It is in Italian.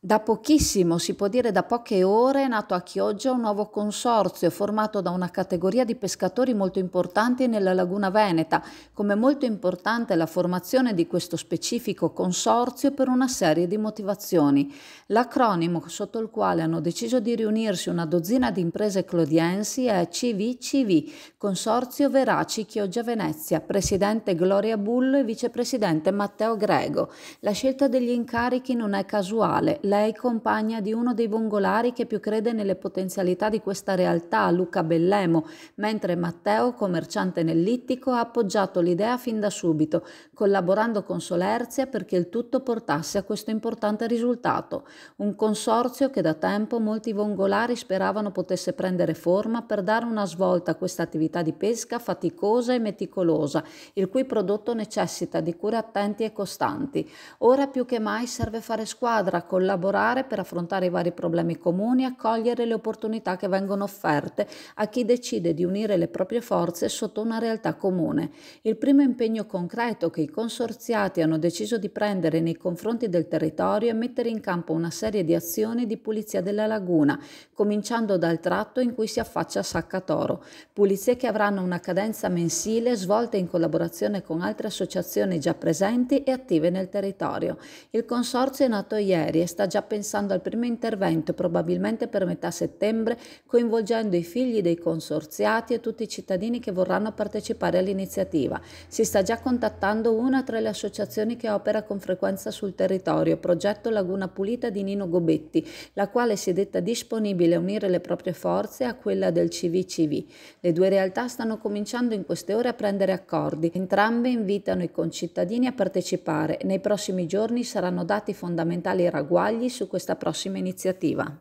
Da pochissimo, si può dire da poche ore, è nato a Chioggia un nuovo consorzio formato da una categoria di pescatori molto importanti nella laguna veneta, come molto importante la formazione di questo specifico consorzio per una serie di motivazioni. L'acronimo sotto il quale hanno deciso di riunirsi una dozzina di imprese clodiensi è CVCV, Consorzio Veraci Chioggia Venezia, presidente Gloria Bullo e vicepresidente Matteo Grego. La scelta degli incarichi non è casuale lei compagna di uno dei vongolari che più crede nelle potenzialità di questa realtà, Luca Bellemo, mentre Matteo, commerciante nell'ittico, ha appoggiato l'idea fin da subito, collaborando con Solerzia perché il tutto portasse a questo importante risultato. Un consorzio che da tempo molti vongolari speravano potesse prendere forma per dare una svolta a questa attività di pesca faticosa e meticolosa, il cui prodotto necessita di cure attenti e costanti. Ora più che mai serve fare squadra, collaborare collaborare per affrontare i vari problemi comuni e accogliere le opportunità che vengono offerte a chi decide di unire le proprie forze sotto una realtà comune. Il primo impegno concreto che i consorziati hanno deciso di prendere nei confronti del territorio è mettere in campo una serie di azioni di pulizia della laguna, cominciando dal tratto in cui si affaccia Saccatoro. Pulizie che avranno una cadenza mensile svolte in collaborazione con altre associazioni già presenti e attive nel territorio. Il consorzio è nato ieri e sta già pensando al primo intervento, probabilmente per metà settembre, coinvolgendo i figli dei consorziati e tutti i cittadini che vorranno partecipare all'iniziativa. Si sta già contattando una tra le associazioni che opera con frequenza sul territorio, Progetto Laguna Pulita di Nino Gobetti, la quale si è detta disponibile a unire le proprie forze a quella del CVCV. Le due realtà stanno cominciando in queste ore a prendere accordi. Entrambe invitano i concittadini a partecipare. Nei prossimi giorni saranno dati fondamentali ragguagli dettagli su questa prossima iniziativa.